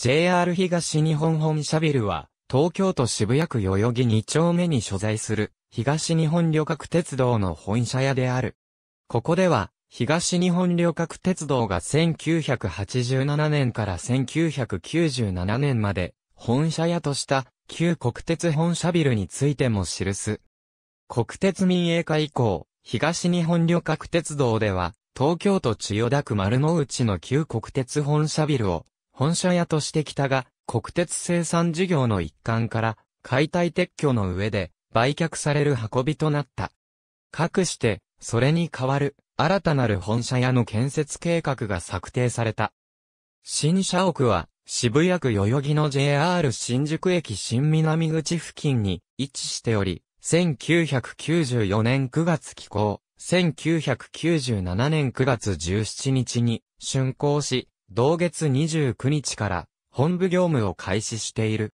JR 東日本本社ビルは、東京都渋谷区代々木2丁目に所在する、東日本旅客鉄道の本社屋である。ここでは、東日本旅客鉄道が1987年から1997年まで、本社屋とした、旧国鉄本社ビルについても記す。国鉄民営化以降、東日本旅客鉄道では、東京都千代田区丸の内の旧国鉄本社ビルを本社屋としてきたが、国鉄生産事業の一環から、解体撤去の上で、売却される運びとなった。かくして、それに代わる、新たなる本社屋の建設計画が策定された。新社屋は、渋谷区代々木の JR 新宿駅新南口付近に位置しており、1994年9月起工、1997年9月17日に竣工し、同月29日から本部業務を開始している。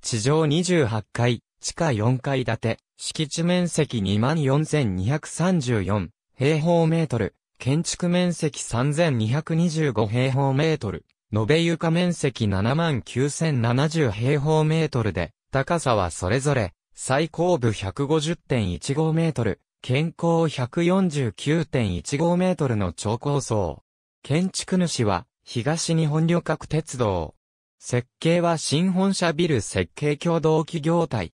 地上28階、地下4階建て、敷地面積24,234平方メートル、建築面積3,225平方メートル、延べ床面積79,070平方メートルで、高さはそれぞれ、最高部150.15メートル、健康149.15メートルの超高層。建築主は、東日本旅客鉄道。設計は新本社ビル設計共同企業体。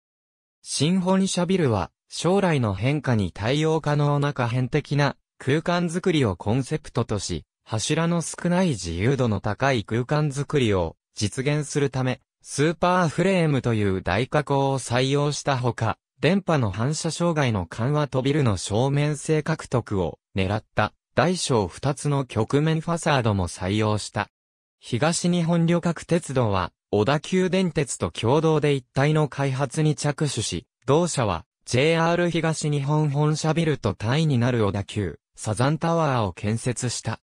新本社ビルは将来の変化に対応可能な可変的な空間づくりをコンセプトとし、柱の少ない自由度の高い空間づくりを実現するため、スーパーフレームという大加工を採用したほか、電波の反射障害の緩和とビルの正面性獲得を狙った大小二つの局面ファサードも採用した。東日本旅客鉄道は、小田急電鉄と共同で一体の開発に着手し、同社は、JR 東日本本社ビルと単位になる小田急、サザンタワーを建設した。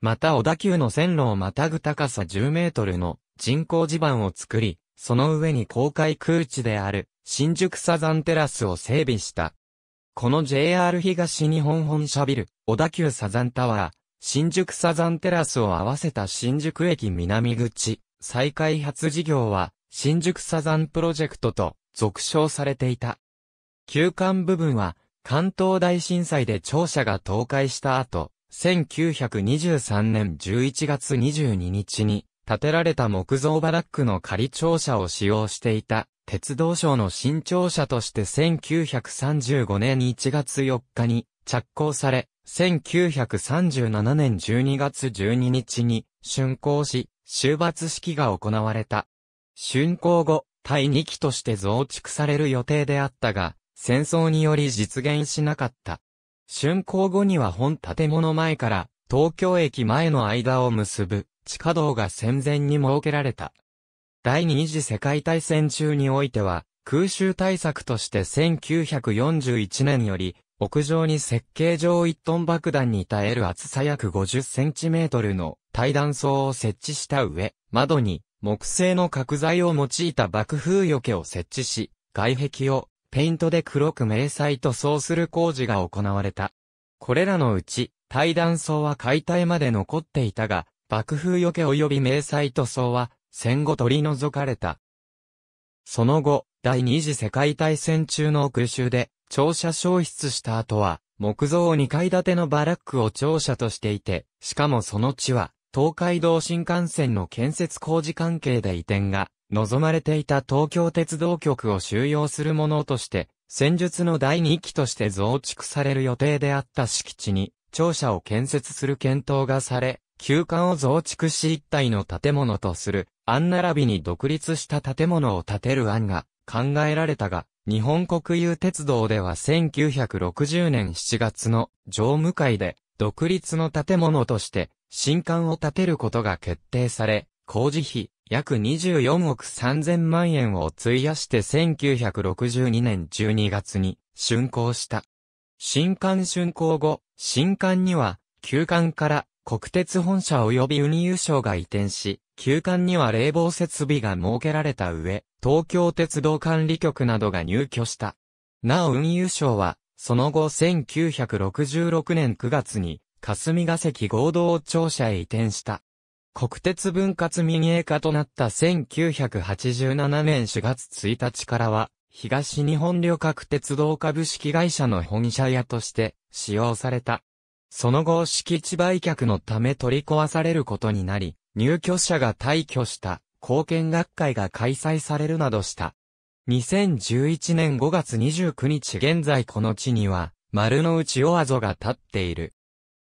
また小田急の線路をまたぐ高さ10メートルの人工地盤を作り、その上に公開空地である新宿サザンテラスを整備した。この JR 東日本本社ビル、小田急サザンタワー、新宿サザンテラスを合わせた新宿駅南口、再開発事業は、新宿サザンプロジェクトと、俗称されていた。旧館部分は、関東大震災で庁舎が倒壊した後、1923年11月22日に、建てられた木造バラックの仮庁舎を使用していた、鉄道省の新庁舎として1935年1月4日に着工され、1937年12月12日に竣工し、終末式が行われた。竣工後、第2期として増築される予定であったが、戦争により実現しなかった。竣工後には本建物前から東京駅前の間を結ぶ地下道が戦前に設けられた。第二次世界大戦中においては、空襲対策として1941年より、屋上に設計上1トン爆弾に耐える厚さ約50センチメートルの対弾層を設置した上、窓に木製の角材を用いた爆風よけを設置し、外壁をペイントで黒く明細塗装する工事が行われた。これらのうち、対弾層は解体まで残っていたが、爆風よけ及び明細塗装は戦後取り除かれた。その後、第二次世界大戦中の空襲で、庁舎消失した後は、木造2階建てのバラックを庁舎としていて、しかもその地は、東海道新幹線の建設工事関係で移転が、望まれていた東京鉄道局を収容するものとして、戦術の第2期として増築される予定であった敷地に、庁舎を建設する検討がされ、旧館を増築し一体の建物とする、案並びに独立した建物を建てる案が考えられたが、日本国有鉄道では1960年7月の常務会で、独立の建物として、新館を建てることが決定され、工事費、約24億3000万円を費やして1962年12月に竣工した。新館竣工後、新館には、旧館から国鉄本社及び運輸省が移転し、休館には冷房設備が設けられた上、東京鉄道管理局などが入居した。なお運輸省は、その後1966年9月に、霞ヶ関合同庁舎へ移転した。国鉄分割民営化となった1987年4月1日からは、東日本旅客鉄道株式会社の本社屋として使用された。その後敷地売却のため取り壊されることになり、入居者が退去した貢献学会が開催されるなどした。2011年5月29日現在この地には、丸の内オアゾが立っている。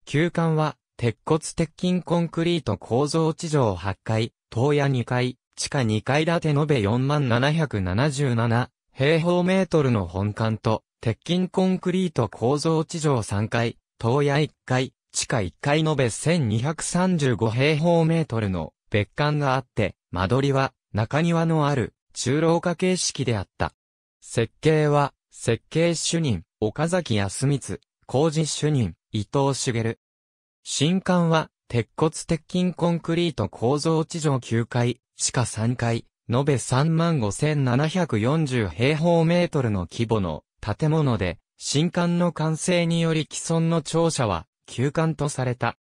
旧館は、鉄骨鉄筋コンクリート構造地上8階、東屋2階、地下2階建て延べ4777平方メートルの本館と、鉄筋コンクリート構造地上3階、東屋1階、地下1階延べ1235平方メートルの別館があって、間取りは中庭のある中廊下形式であった。設計は、設計主任、岡崎康光、工事主任、伊藤茂。新館は、鉄骨鉄筋コンクリート構造地上9階、地下3階、延べ35,740平方メートルの規模の建物で、新刊の完成により既存の庁舎は休刊とされた。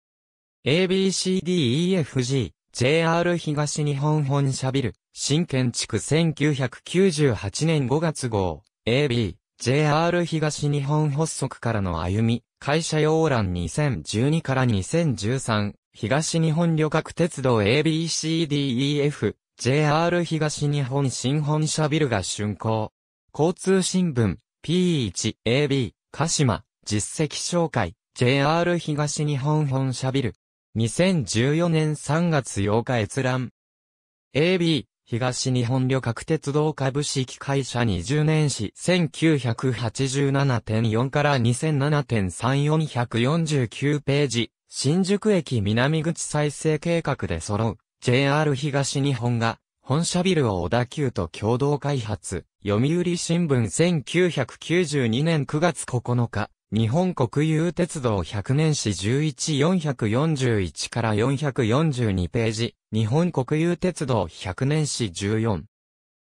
ABCDEFG、JR 東日本本社ビル、新建築1998年5月号、AB、JR 東日本発足からの歩み、会社要欄2012から2013、東日本旅客鉄道 ABCDEF、JR 東日本新本社ビルが竣工。交通新聞、P1、AB、鹿島、実績紹介、JR 東日本本社ビル。2014年3月8日閲覧。AB、東日本旅客鉄道株式会社20年史1987.4から2007.3449ページ、新宿駅南口再生計画で揃う、JR 東日本が、本社ビルを小田急と共同開発。読売新聞1992年9月9日、日本国有鉄道100年史11441から442ページ、日本国有鉄道100年史14。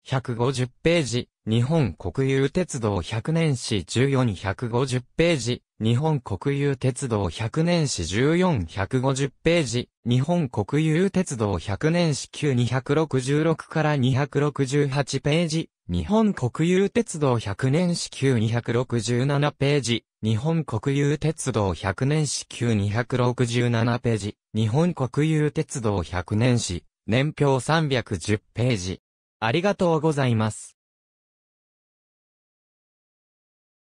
150ページ、日本国有鉄道100年史14150ページ、日本国有鉄道100年史14150ページ、日本国有鉄道100年史9266から268ページ、日本国有鉄道100年支給267ページ、日本国有鉄道100年支給267ページ、日本国有鉄道100年史、年表310ページ。ありがとうございます。